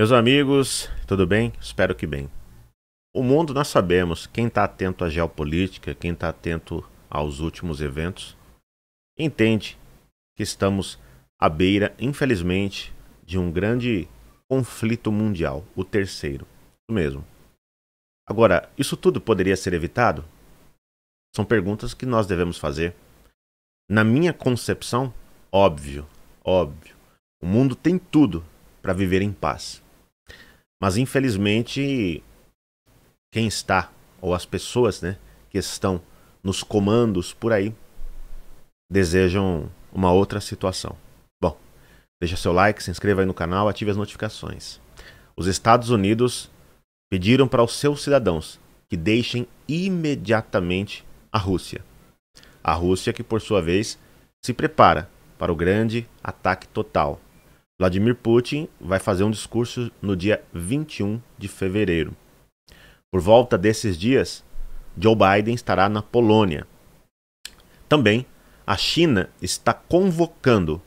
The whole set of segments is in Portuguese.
Meus amigos, tudo bem? Espero que bem. O mundo nós sabemos, quem está atento à geopolítica, quem está atento aos últimos eventos, entende que estamos à beira, infelizmente, de um grande conflito mundial, o terceiro. Isso mesmo. Agora, isso tudo poderia ser evitado? São perguntas que nós devemos fazer. Na minha concepção, óbvio, óbvio. O mundo tem tudo para viver em paz. Mas infelizmente quem está ou as pessoas, né, que estão nos comandos por aí desejam uma outra situação. Bom, deixa seu like, se inscreva aí no canal, ative as notificações. Os Estados Unidos pediram para os seus cidadãos que deixem imediatamente a Rússia. A Rússia que por sua vez se prepara para o grande ataque total Vladimir Putin vai fazer um discurso no dia 21 de fevereiro. Por volta desses dias, Joe Biden estará na Polônia. Também, a China está convocando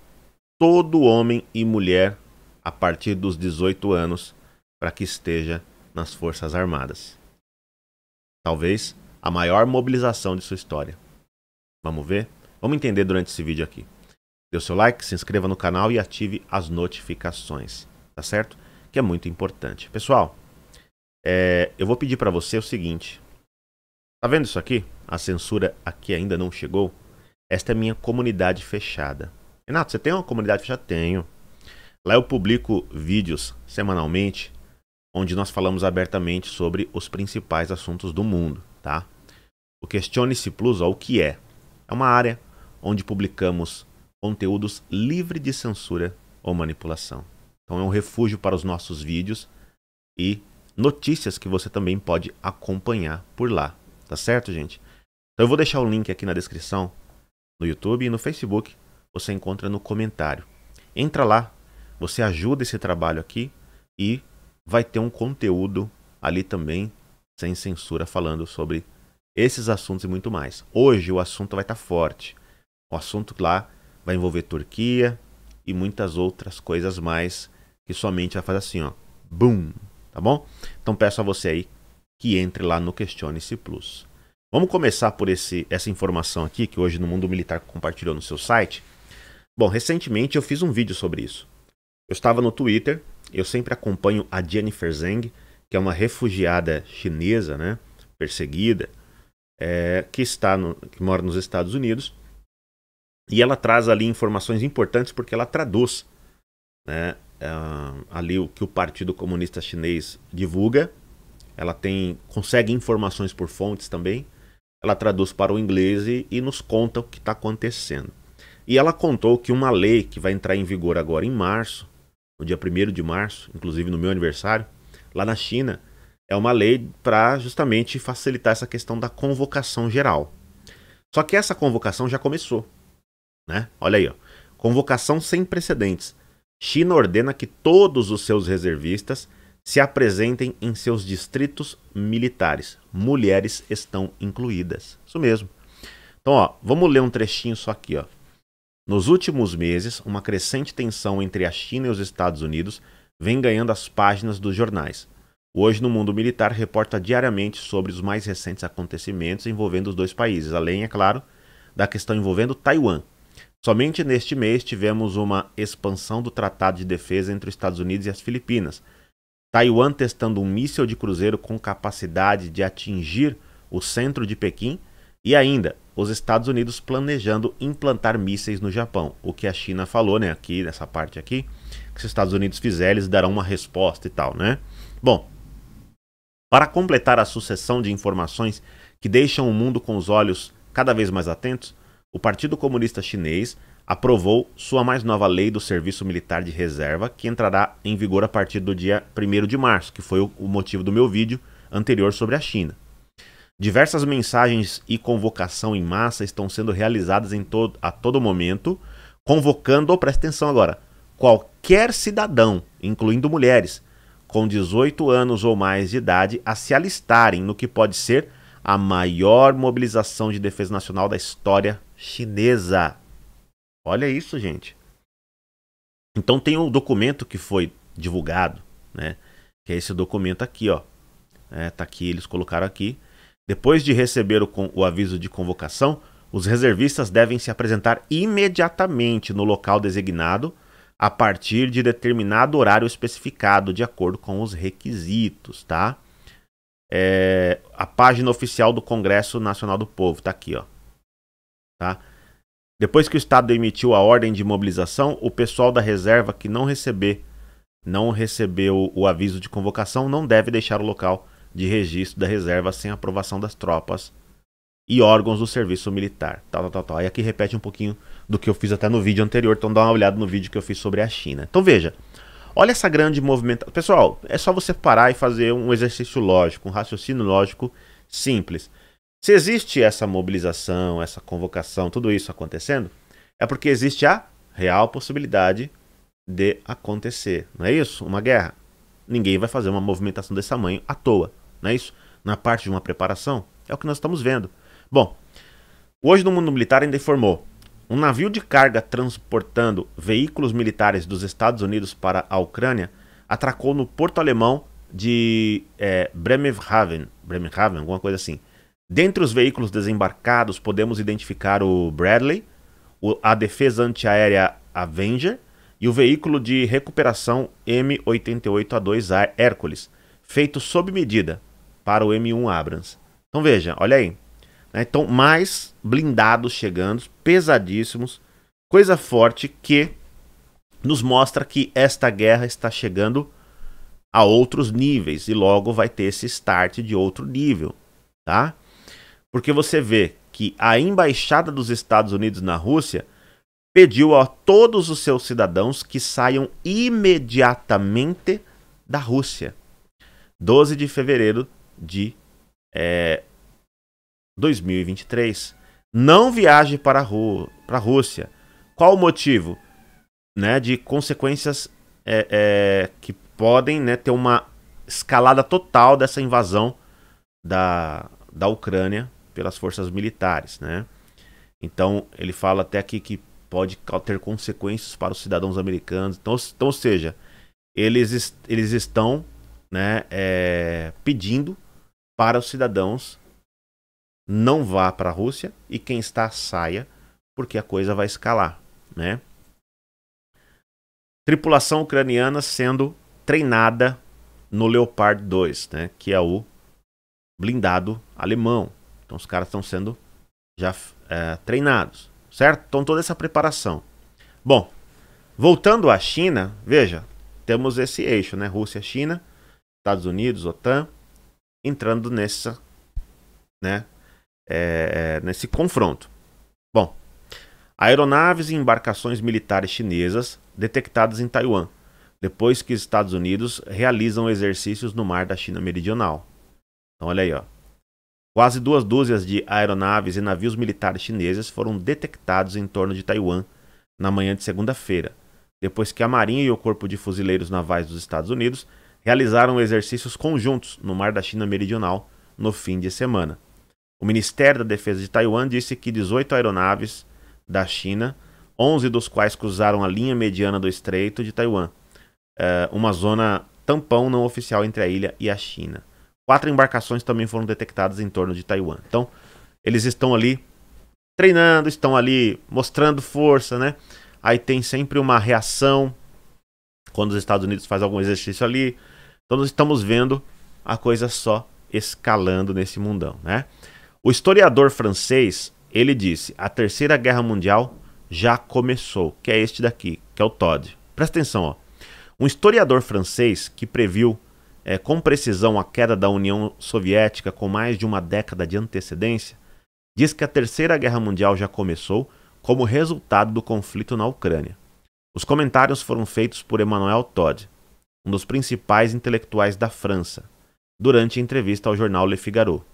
todo homem e mulher a partir dos 18 anos para que esteja nas Forças Armadas. Talvez a maior mobilização de sua história. Vamos ver? Vamos entender durante esse vídeo aqui dê o seu like, se inscreva no canal e ative as notificações, tá certo? Que é muito importante. Pessoal, é, eu vou pedir para você o seguinte. Tá vendo isso aqui? A censura aqui ainda não chegou. Esta é minha comunidade fechada. Renato, você tem uma comunidade fechada? Tenho. Lá eu publico vídeos semanalmente onde nós falamos abertamente sobre os principais assuntos do mundo, tá? O Questione-se Plus, ó, o que é? É uma área onde publicamos conteúdos livre de censura ou manipulação. Então é um refúgio para os nossos vídeos e notícias que você também pode acompanhar por lá, tá certo, gente? Então eu vou deixar o link aqui na descrição, no YouTube e no Facebook, você encontra no comentário. Entra lá, você ajuda esse trabalho aqui e vai ter um conteúdo ali também sem censura falando sobre esses assuntos e muito mais. Hoje o assunto vai estar tá forte. O assunto lá vai envolver Turquia e muitas outras coisas mais que somente vai fazer assim, ó, boom, tá bom? Então peço a você aí que entre lá no Questione-se Plus. Vamos começar por esse, essa informação aqui que hoje no Mundo Militar compartilhou no seu site. Bom, recentemente eu fiz um vídeo sobre isso. Eu estava no Twitter, eu sempre acompanho a Jennifer Zhang, que é uma refugiada chinesa, né, perseguida, é, que está no, que mora nos Estados Unidos e ela traz ali informações importantes porque ela traduz né, uh, ali o que o Partido Comunista Chinês divulga. Ela tem consegue informações por fontes também. Ela traduz para o inglês e, e nos conta o que está acontecendo. E ela contou que uma lei que vai entrar em vigor agora em março, no dia 1 de março, inclusive no meu aniversário, lá na China, é uma lei para justamente facilitar essa questão da convocação geral. Só que essa convocação já começou. Né? Olha aí, ó. convocação sem precedentes. China ordena que todos os seus reservistas se apresentem em seus distritos militares. Mulheres estão incluídas. Isso mesmo. Então, ó, vamos ler um trechinho só aqui. Ó. Nos últimos meses, uma crescente tensão entre a China e os Estados Unidos vem ganhando as páginas dos jornais. Hoje, no mundo militar, reporta diariamente sobre os mais recentes acontecimentos envolvendo os dois países, além, é claro, da questão envolvendo Taiwan. Somente neste mês tivemos uma expansão do Tratado de Defesa entre os Estados Unidos e as Filipinas. Taiwan testando um míssil de cruzeiro com capacidade de atingir o centro de Pequim e ainda os Estados Unidos planejando implantar mísseis no Japão. O que a China falou, né, aqui nessa parte aqui, que se os Estados Unidos fizerem, eles darão uma resposta e tal, né? Bom, para completar a sucessão de informações que deixam o mundo com os olhos cada vez mais atentos, o Partido Comunista Chinês aprovou sua mais nova lei do serviço militar de reserva, que entrará em vigor a partir do dia 1 de março, que foi o motivo do meu vídeo anterior sobre a China. Diversas mensagens e convocação em massa estão sendo realizadas em todo, a todo momento, convocando, presta atenção agora, qualquer cidadão, incluindo mulheres, com 18 anos ou mais de idade, a se alistarem no que pode ser a maior mobilização de defesa nacional da história chinesa. Olha isso, gente. Então tem um documento que foi divulgado, né? Que é esse documento aqui, ó. É, tá aqui, eles colocaram aqui. Depois de receber o, o aviso de convocação, os reservistas devem se apresentar imediatamente no local designado a partir de determinado horário especificado, de acordo com os requisitos, tá? É, a página oficial do Congresso Nacional do Povo, tá aqui, ó. Tá? Depois que o Estado emitiu a ordem de mobilização, o pessoal da reserva que não receber não recebeu o aviso de convocação não deve deixar o local de registro da reserva sem aprovação das tropas e órgãos do serviço militar. Tal, tal, tal, aqui repete um pouquinho do que eu fiz até no vídeo anterior, então dá uma olhada no vídeo que eu fiz sobre a China. Então veja, olha essa grande movimentação. Pessoal, é só você parar e fazer um exercício lógico, um raciocínio lógico simples. Se existe essa mobilização, essa convocação, tudo isso acontecendo, é porque existe a real possibilidade de acontecer, não é isso? Uma guerra. Ninguém vai fazer uma movimentação desse tamanho à toa, não é isso? Na parte de uma preparação, é o que nós estamos vendo. Bom, hoje no mundo militar ainda informou um navio de carga transportando veículos militares dos Estados Unidos para a Ucrânia atracou no porto alemão de é, Bremerhaven, Bremerhaven, alguma coisa assim, Dentre os veículos desembarcados, podemos identificar o Bradley, a defesa antiaérea Avenger e o veículo de recuperação M88A2 Hércules, feito sob medida para o M1 Abrams. Então veja, olha aí. Né? Então, mais blindados chegando, pesadíssimos, coisa forte que nos mostra que esta guerra está chegando a outros níveis e logo vai ter esse start de outro nível, tá? Porque você vê que a embaixada dos Estados Unidos na Rússia pediu a todos os seus cidadãos que saiam imediatamente da Rússia. 12 de fevereiro de é, 2023. Não viaje para a, Rú para a Rússia. Qual o motivo? Né, de consequências é, é, que podem né, ter uma escalada total dessa invasão da, da Ucrânia pelas forças militares, né? Então, ele fala até aqui que pode ter consequências para os cidadãos americanos. Então, então ou seja, eles, eles estão né, é, pedindo para os cidadãos não vá para a Rússia e quem está saia, porque a coisa vai escalar, né? Tripulação ucraniana sendo treinada no Leopard 2, né, que é o blindado alemão. Então os caras estão sendo já é, treinados, certo? Então toda essa preparação. Bom, voltando à China, veja, temos esse eixo, né? Rússia, China, Estados Unidos, OTAN, entrando nessa, né? É, é, nesse confronto. Bom, aeronaves e embarcações militares chinesas detectadas em Taiwan, depois que os Estados Unidos realizam exercícios no mar da China Meridional. Então olha aí, ó. Quase duas dúzias de aeronaves e navios militares chineses foram detectados em torno de Taiwan na manhã de segunda-feira, depois que a Marinha e o Corpo de Fuzileiros Navais dos Estados Unidos realizaram exercícios conjuntos no Mar da China Meridional no fim de semana. O Ministério da Defesa de Taiwan disse que 18 aeronaves da China, 11 dos quais cruzaram a linha mediana do Estreito de Taiwan, eh, uma zona tampão não oficial entre a ilha e a China quatro embarcações também foram detectadas em torno de Taiwan. Então, eles estão ali treinando, estão ali mostrando força, né? Aí tem sempre uma reação quando os Estados Unidos faz algum exercício ali. Então, nós estamos vendo a coisa só escalando nesse mundão, né? O historiador francês, ele disse: "A Terceira Guerra Mundial já começou", que é este daqui, que é o Todd. Presta atenção, ó. Um historiador francês que previu é, com precisão a queda da União Soviética com mais de uma década de antecedência, diz que a Terceira Guerra Mundial já começou como resultado do conflito na Ucrânia. Os comentários foram feitos por Emmanuel Todd, um dos principais intelectuais da França, durante entrevista ao jornal Le Figaro.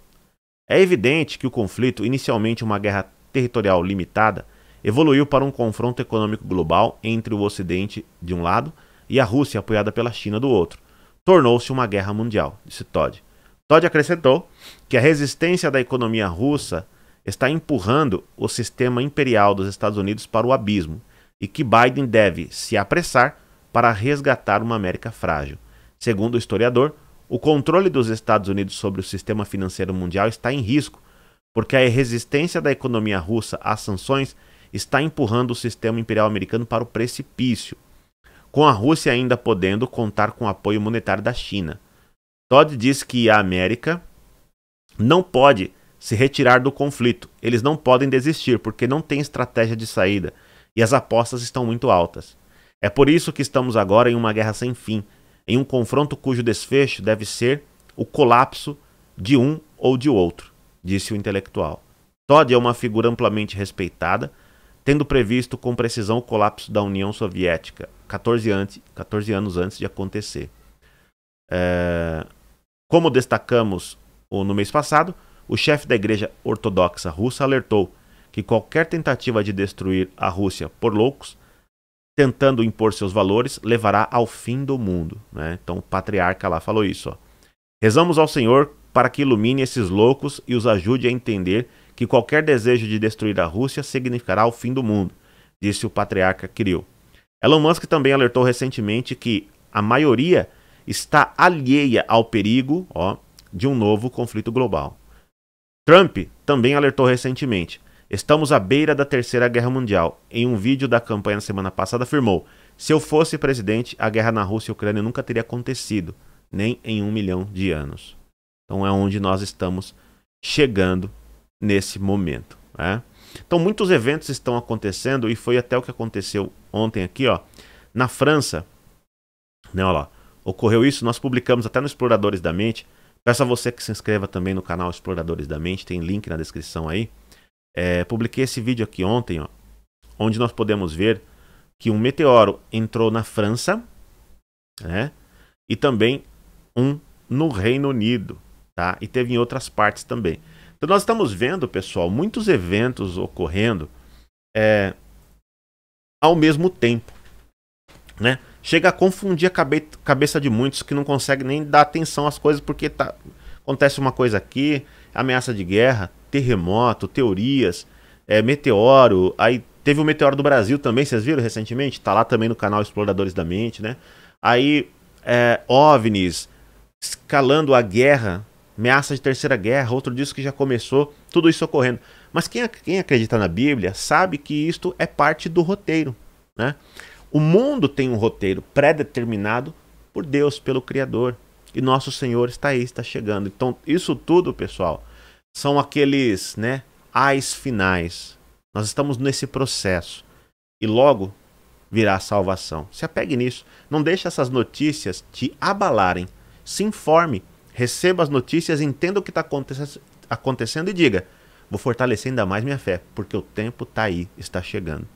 É evidente que o conflito, inicialmente uma guerra territorial limitada, evoluiu para um confronto econômico global entre o Ocidente de um lado e a Rússia apoiada pela China do outro, tornou-se uma guerra mundial, disse Todd. Todd acrescentou que a resistência da economia russa está empurrando o sistema imperial dos Estados Unidos para o abismo e que Biden deve se apressar para resgatar uma América frágil. Segundo o historiador, o controle dos Estados Unidos sobre o sistema financeiro mundial está em risco, porque a resistência da economia russa às sanções está empurrando o sistema imperial americano para o precipício com a Rússia ainda podendo contar com o apoio monetário da China. Todd diz que a América não pode se retirar do conflito, eles não podem desistir porque não tem estratégia de saída e as apostas estão muito altas. É por isso que estamos agora em uma guerra sem fim, em um confronto cujo desfecho deve ser o colapso de um ou de outro, disse o intelectual. Todd é uma figura amplamente respeitada tendo previsto com precisão o colapso da União Soviética 14, antes, 14 anos antes de acontecer. É, como destacamos no mês passado, o chefe da Igreja Ortodoxa Russa alertou que qualquer tentativa de destruir a Rússia por loucos, tentando impor seus valores, levará ao fim do mundo. Né? Então o patriarca lá falou isso. Ó. Rezamos ao Senhor para que ilumine esses loucos e os ajude a entender que qualquer desejo de destruir a Rússia significará o fim do mundo, disse o patriarca Kirill. Elon Musk também alertou recentemente que a maioria está alheia ao perigo ó, de um novo conflito global. Trump também alertou recentemente. Estamos à beira da Terceira Guerra Mundial. Em um vídeo da campanha na semana passada, afirmou: Se eu fosse presidente, a guerra na Rússia e Ucrânia nunca teria acontecido, nem em um milhão de anos. Então é onde nós estamos chegando nesse momento. Né? Então, muitos eventos estão acontecendo e foi até o que aconteceu ontem aqui, ó, na França. Né, olha lá, ocorreu isso, nós publicamos até no Exploradores da Mente. Peço a você que se inscreva também no canal Exploradores da Mente, tem link na descrição aí. É, publiquei esse vídeo aqui ontem, ó, onde nós podemos ver que um meteoro entrou na França né, e também um no Reino Unido. Tá? E teve em outras partes também. Então nós estamos vendo, pessoal, muitos eventos ocorrendo é, ao mesmo tempo. Né? Chega a confundir a cabe cabeça de muitos que não conseguem nem dar atenção às coisas porque tá, acontece uma coisa aqui, ameaça de guerra, terremoto, teorias, é, meteoro, aí teve o meteoro do Brasil também, vocês viram recentemente? está lá também no canal Exploradores da Mente, né? Aí é, OVNIs escalando a guerra ameaça de terceira guerra, outro disso que já começou, tudo isso ocorrendo. Mas quem, quem acredita na Bíblia sabe que isto é parte do roteiro. Né? O mundo tem um roteiro pré-determinado por Deus, pelo Criador. E nosso Senhor está aí, está chegando. Então, isso tudo, pessoal, são aqueles né, ais finais. Nós estamos nesse processo. E logo virá a salvação. Se apegue nisso. Não deixe essas notícias te abalarem. Se informe receba as notícias, entenda o que está acontecendo e diga: vou fortalecer ainda mais minha fé, porque o tempo está aí, está chegando.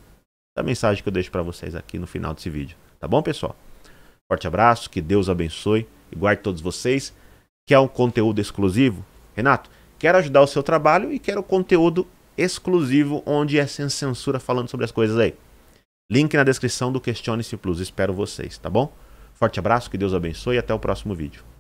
É a mensagem que eu deixo para vocês aqui no final desse vídeo. Tá bom, pessoal? Forte abraço, que Deus abençoe e guarde todos vocês. Quer é um conteúdo exclusivo? Renato, quero ajudar o seu trabalho e quero conteúdo exclusivo onde é sem censura falando sobre as coisas aí. Link na descrição do Questione-se Plus. Espero vocês, tá bom? Forte abraço, que Deus abençoe e até o próximo vídeo.